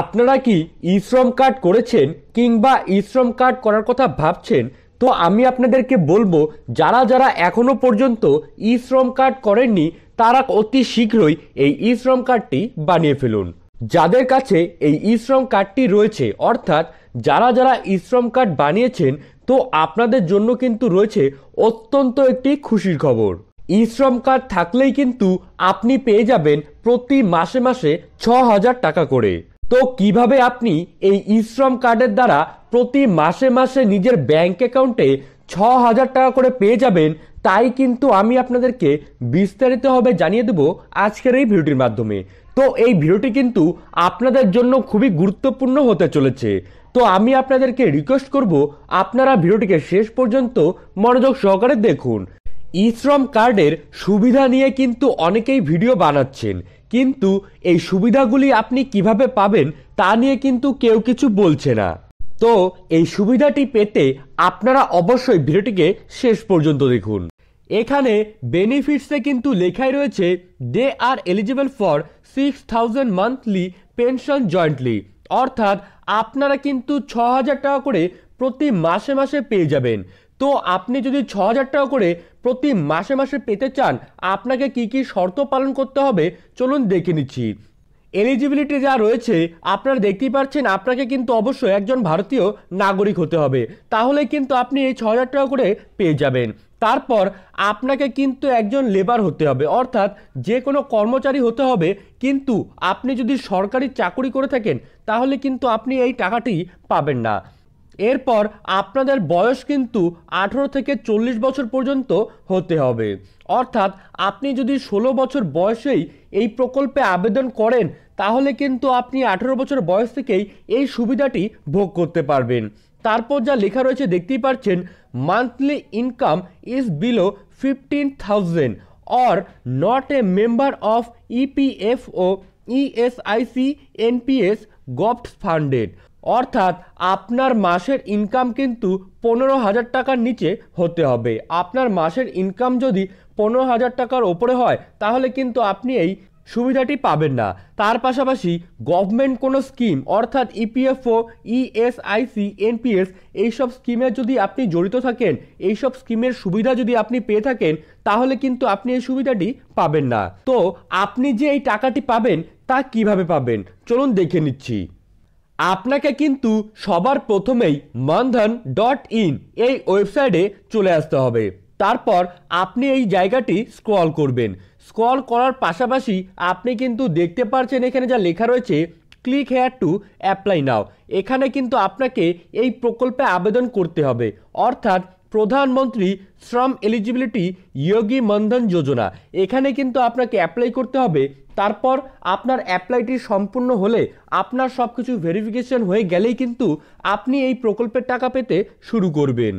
আপনারা কি ইশ্রম কার্ড করেছেন কিংবা ইশ্রম কার্ড করার কথা ভাবছেন তো আমি আপনাদেরকে বলবো যারা যারা এখনও পর্যন্ত ইশ্রম কার্ড করেননি তারা অতি শীঘ্রই এই ইশ্রম কার্ডটি বানিয়ে ফেলুন যাদের কাছে এই ইশ্রম কার্ডটি রয়েছে অর্থাৎ যারা যারা ইশ্রম কার্ড বানিয়েছেন তো আপনাদের জন্য কিন্তু রয়েছে অত্যন্ত একটি খুশির খবর ইশ্রম কার্ড থাকলেই কিন্তু আপনি পেয়ে যাবেন প্রতি মাসে মাসে ছ হাজার টাকা করে তো কিভাবে আপনি এই ইশ্রম কার্ডের দ্বারা প্রতি মাসে মাসে নিজের ব্যাংক অ্যাকাউন্টে ছ হাজার টাকা করে পেয়ে যাবেন তাই কিন্তু আমি আপনাদেরকে বিস্তারিতভাবে জানিয়ে দেব আজকের এই ভিডিওটির মাধ্যমে তো এই ভিডিওটি কিন্তু আপনাদের জন্য খুবই গুরুত্বপূর্ণ হতে চলেছে তো আমি আপনাদেরকে রিকোয়েস্ট করব আপনারা ভিডিওটিকে শেষ পর্যন্ত মনোযোগ সহকারে দেখুন ই শ্রম কার্ডের সুবিধা নিয়ে কিন্তু অনেকেই ভিডিও বানাচ্ছেন কিন্তু এই সুবিধাগুলি আপনি কিভাবে পাবেন তা নিয়ে কিন্তু কেউ কিছু বলছে না তো এই সুবিধাটি পেতে আপনারা অবশ্যই ভিডিওটিকে শেষ পর্যন্ত দেখুন এখানে বেনিফিটসে কিন্তু লেখাই রয়েছে they are eligible for six thousand monthly pension jointly অর্থাৎ আপনারা কিন্তু ছ হাজার টাকা করে প্রতি মাসে মাসে পেয়ে যাবেন তো আপনি যদি ছ হাজার টাকা করে প্রতি মাসে মাসে পেতে চান আপনাকে কি কি শর্ত পালন করতে হবে চলুন দেখে নিচ্ছি এলিজিবিলিটি যা রয়েছে আপনারা দেখতেই পাচ্ছেন আপনাকে কিন্তু অবশ্যই একজন ভারতীয় নাগরিক হতে হবে তাহলে কিন্তু আপনি এই ছ হাজার টাকা করে পেয়ে যাবেন তারপর আপনাকে কিন্তু একজন লেবার হতে হবে অর্থাৎ যে কোনো কর্মচারী হতে হবে কিন্তু আপনি যদি সরকারি চাকরি করে থাকেন তাহলে কিন্তু আপনি এই টাকাটি পাবেন না এরপর আপনাদের বয়স কিন্তু আঠেরো থেকে চল্লিশ বছর পর্যন্ত হতে হবে অর্থাৎ আপনি যদি ষোলো বছর বয়সেই এই প্রকল্পে আবেদন করেন তাহলে কিন্তু আপনি আঠেরো বছর বয়স থেকেই এই সুবিধাটি ভোগ করতে পারবেন তারপর যা লেখা রয়েছে দেখতেই পাচ্ছেন monthly income is below fifteen thousand or not a member of EPFO ESIC NPS gov funded অর্থাৎ আপনার মাসের ইনকাম কিন্তু পনেরো হাজার টাকার নিচে হতে হবে আপনার মাসের ইনকাম যদি পনেরো হাজার টাকার ওপরে হয় তাহলে কিন্তু আপনি এই সুবিধাটি পাবেন না তার পাশাপাশি গভর্নমেন্ট কোনো স্কিম অর্থাৎ ইপিএফও ইএসআইসি এনপিএস এইসব স্কিমে যদি আপনি জড়িত থাকেন এইসব স্কিমের সুবিধা যদি আপনি পেয়ে থাকেন তাহলে কিন্তু আপনি এই সুবিধাটি পাবেন না তো আপনি যে এই টাকাটি পাবেন তা কিভাবে পাবেন চলুন দেখে নিচ্ছি আপনাকে কিন্তু সবার প্রথমেই মানধন ডট ইন এই ওয়েবসাইটে চলে আসতে হবে তারপর আপনি এই জায়গাটি স্ক্রল করবেন স্ক্রল করার পাশাপাশি আপনি কিন্তু দেখতে পারছেন এখানে যা লেখা রয়েছে click here to apply now এখানে কিন্তু আপনাকে এই প্রকল্পে আবেদন করতে হবে অর্থাৎ প্রধানমন্ত্রী শ্রম এলিজিবিলিটি ইয়োগী মন্ধন যোজনা এখানে কিন্তু আপনাকে অ্যাপ্লাই করতে হবে তারপর আপনার অ্যাপ্লাইটি সম্পূর্ণ হলে আপনার সব কিছু ভেরিফিকেশন হয়ে গেলেই কিন্তু আপনি এই প্রকল্পের টাকা পেতে শুরু করবেন